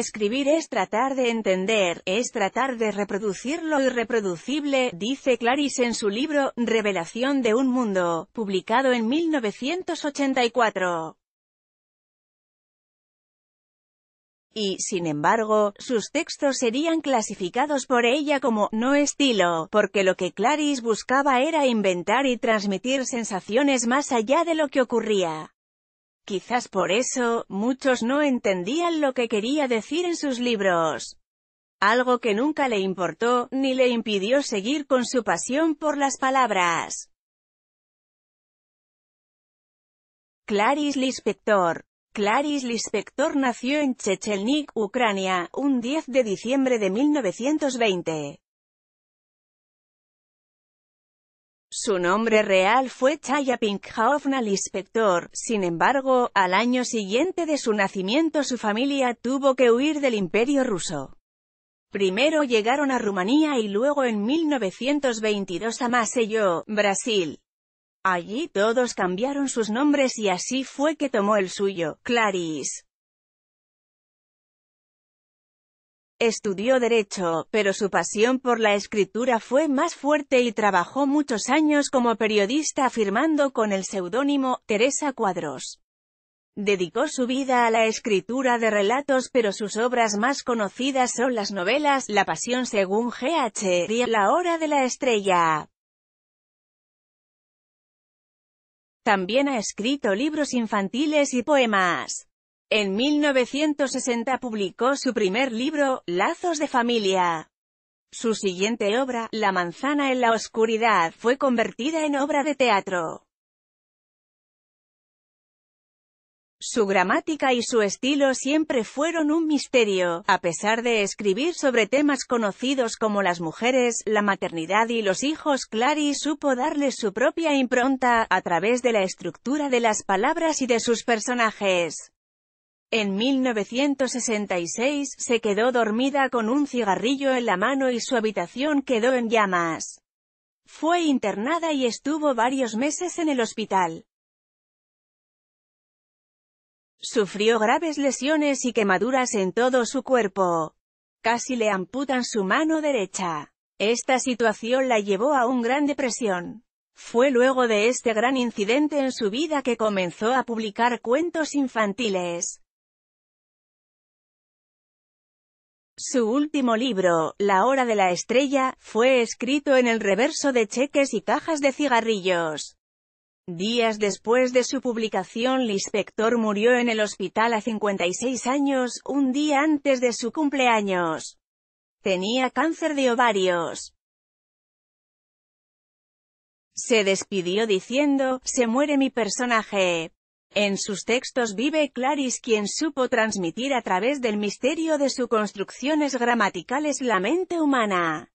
Escribir es tratar de entender, es tratar de reproducir lo irreproducible, dice Clarice en su libro, Revelación de un Mundo, publicado en 1984. y, sin embargo, sus textos serían clasificados por ella como «no estilo», porque lo que Clarice buscaba era inventar y transmitir sensaciones más allá de lo que ocurría. Quizás por eso, muchos no entendían lo que quería decir en sus libros. Algo que nunca le importó, ni le impidió seguir con su pasión por las palabras. Clarice Lispector Clarice Lispector nació en Chechelnik, Ucrania, un 10 de diciembre de 1920. Su nombre real fue Chaya el Inspector, sin embargo, al año siguiente de su nacimiento su familia tuvo que huir del Imperio ruso. Primero llegaron a Rumanía y luego en 1922 a Maceió, Brasil. Allí todos cambiaron sus nombres y así fue que tomó el suyo, Clarice. Estudió Derecho, pero su pasión por la escritura fue más fuerte y trabajó muchos años como periodista firmando con el seudónimo Teresa Cuadros. Dedicó su vida a la escritura de relatos pero sus obras más conocidas son las novelas La Pasión según G.H. y La Hora de la Estrella. También ha escrito libros infantiles y poemas. En 1960 publicó su primer libro, Lazos de familia. Su siguiente obra, La manzana en la oscuridad, fue convertida en obra de teatro. Su gramática y su estilo siempre fueron un misterio, a pesar de escribir sobre temas conocidos como las mujeres, la maternidad y los hijos, Clary supo darles su propia impronta, a través de la estructura de las palabras y de sus personajes. En 1966, se quedó dormida con un cigarrillo en la mano y su habitación quedó en llamas. Fue internada y estuvo varios meses en el hospital. Sufrió graves lesiones y quemaduras en todo su cuerpo. Casi le amputan su mano derecha. Esta situación la llevó a un gran depresión. Fue luego de este gran incidente en su vida que comenzó a publicar cuentos infantiles. Su último libro, La hora de la estrella, fue escrito en el reverso de cheques y cajas de cigarrillos. Días después de su publicación inspector murió en el hospital a 56 años, un día antes de su cumpleaños. Tenía cáncer de ovarios. Se despidió diciendo, se muere mi personaje, en sus textos vive Claris quien supo transmitir a través del misterio de sus construcciones gramaticales la mente humana.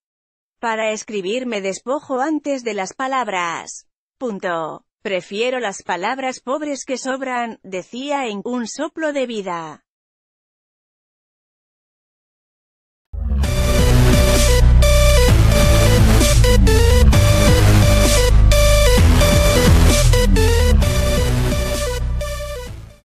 Para escribir me despojo antes de las palabras. Punto. Prefiero las palabras pobres que sobran, decía en un soplo de vida.